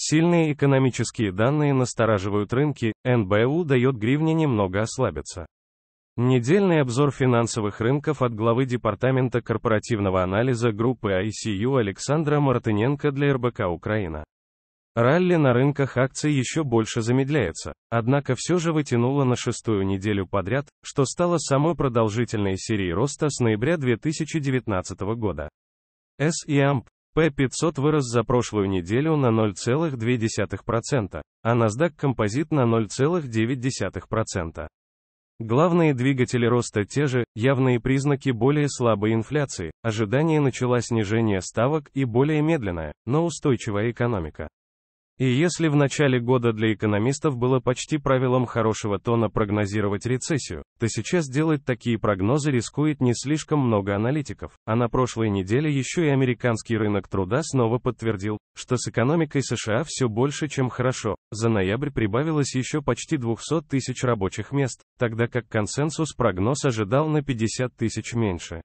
Сильные экономические данные настораживают рынки, НБУ дает гривне немного ослабиться. Недельный обзор финансовых рынков от главы Департамента корпоративного анализа группы ICU Александра Мартыненко для РБК Украина. Ралли на рынках акций еще больше замедляется, однако все же вытянуло на шестую неделю подряд, что стало самой продолжительной серией роста с ноября 2019 года. S&P P500 вырос за прошлую неделю на 0,2%, а NASDAQ Композит на 0,9%. Главные двигатели роста те же, явные признаки более слабой инфляции, ожидание начала снижения ставок и более медленная, но устойчивая экономика. И если в начале года для экономистов было почти правилом хорошего тона прогнозировать рецессию, то сейчас делать такие прогнозы рискует не слишком много аналитиков. А на прошлой неделе еще и американский рынок труда снова подтвердил, что с экономикой США все больше, чем хорошо. За ноябрь прибавилось еще почти 200 тысяч рабочих мест, тогда как консенсус прогноз ожидал на 50 тысяч меньше.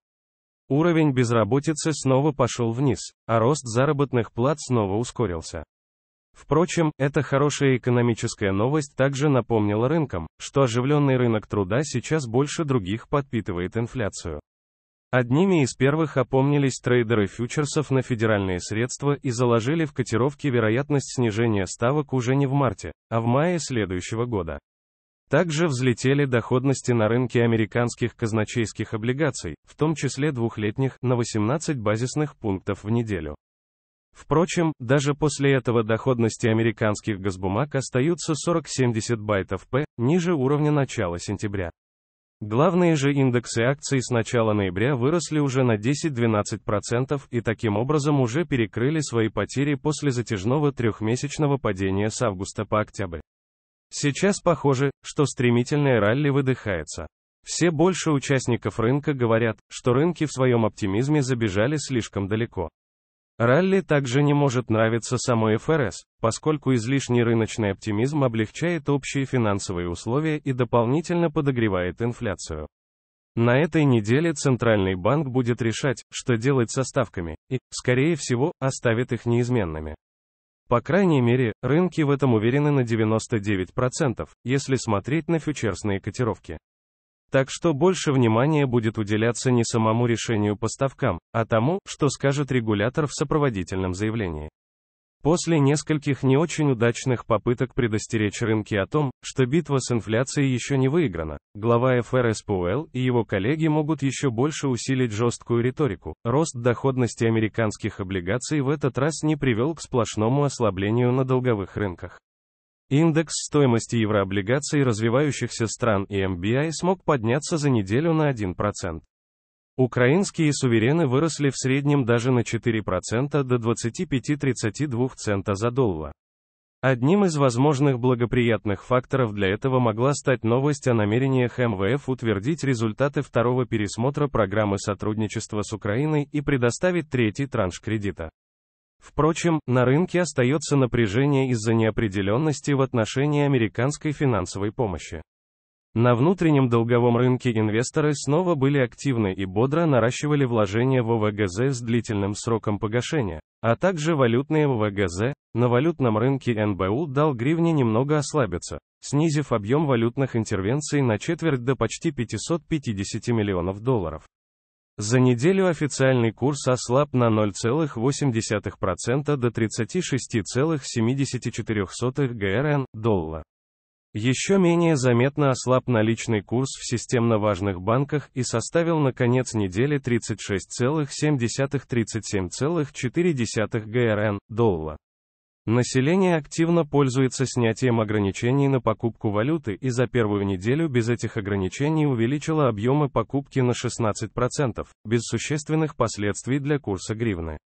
Уровень безработицы снова пошел вниз, а рост заработных плат снова ускорился. Впрочем, эта хорошая экономическая новость также напомнила рынкам, что оживленный рынок труда сейчас больше других подпитывает инфляцию. Одними из первых опомнились трейдеры фьючерсов на федеральные средства и заложили в котировки вероятность снижения ставок уже не в марте, а в мае следующего года. Также взлетели доходности на рынке американских казначейских облигаций, в том числе двухлетних, на 18 базисных пунктов в неделю. Впрочем, даже после этого доходности американских госбумаг остаются 40-70 байтов п ниже уровня начала сентября. Главные же индексы акций с начала ноября выросли уже на 10-12% и таким образом уже перекрыли свои потери после затяжного трехмесячного падения с августа по октябрь. Сейчас похоже, что стремительное ралли выдыхается. Все больше участников рынка говорят, что рынки в своем оптимизме забежали слишком далеко. Ралли также не может нравиться самой ФРС, поскольку излишний рыночный оптимизм облегчает общие финансовые условия и дополнительно подогревает инфляцию. На этой неделе Центральный банк будет решать, что делать со ставками, и, скорее всего, оставит их неизменными. По крайней мере, рынки в этом уверены на 99%, если смотреть на фьючерсные котировки. Так что больше внимания будет уделяться не самому решению поставкам, а тому, что скажет регулятор в сопроводительном заявлении. После нескольких не очень удачных попыток предостеречь рынки о том, что битва с инфляцией еще не выиграна, глава ФРСПУЛ и его коллеги могут еще больше усилить жесткую риторику. Рост доходности американских облигаций в этот раз не привел к сплошному ослаблению на долговых рынках. Индекс стоимости еврооблигаций развивающихся стран и MBI а смог подняться за неделю на 1%. Украинские суверены выросли в среднем даже на 4% до 25-32 цента за доллар. Одним из возможных благоприятных факторов для этого могла стать новость о намерениях МВФ утвердить результаты второго пересмотра программы сотрудничества с Украиной и предоставить третий транш кредита. Впрочем, на рынке остается напряжение из-за неопределенности в отношении американской финансовой помощи. На внутреннем долговом рынке инвесторы снова были активны и бодро наращивали вложения в ОВГЗ с длительным сроком погашения, а также валютные ОВГЗ. На валютном рынке НБУ дал гривне немного ослабиться, снизив объем валютных интервенций на четверть до почти 550 миллионов долларов. За неделю официальный курс ослаб на 0,8% до 36,74 ГРН, доллар. Еще менее заметно ослаб наличный курс в системно важных банках и составил на конец недели 36,7-37,4 ГРН, доллар. Население активно пользуется снятием ограничений на покупку валюты и за первую неделю без этих ограничений увеличило объемы покупки на 16%, без существенных последствий для курса гривны.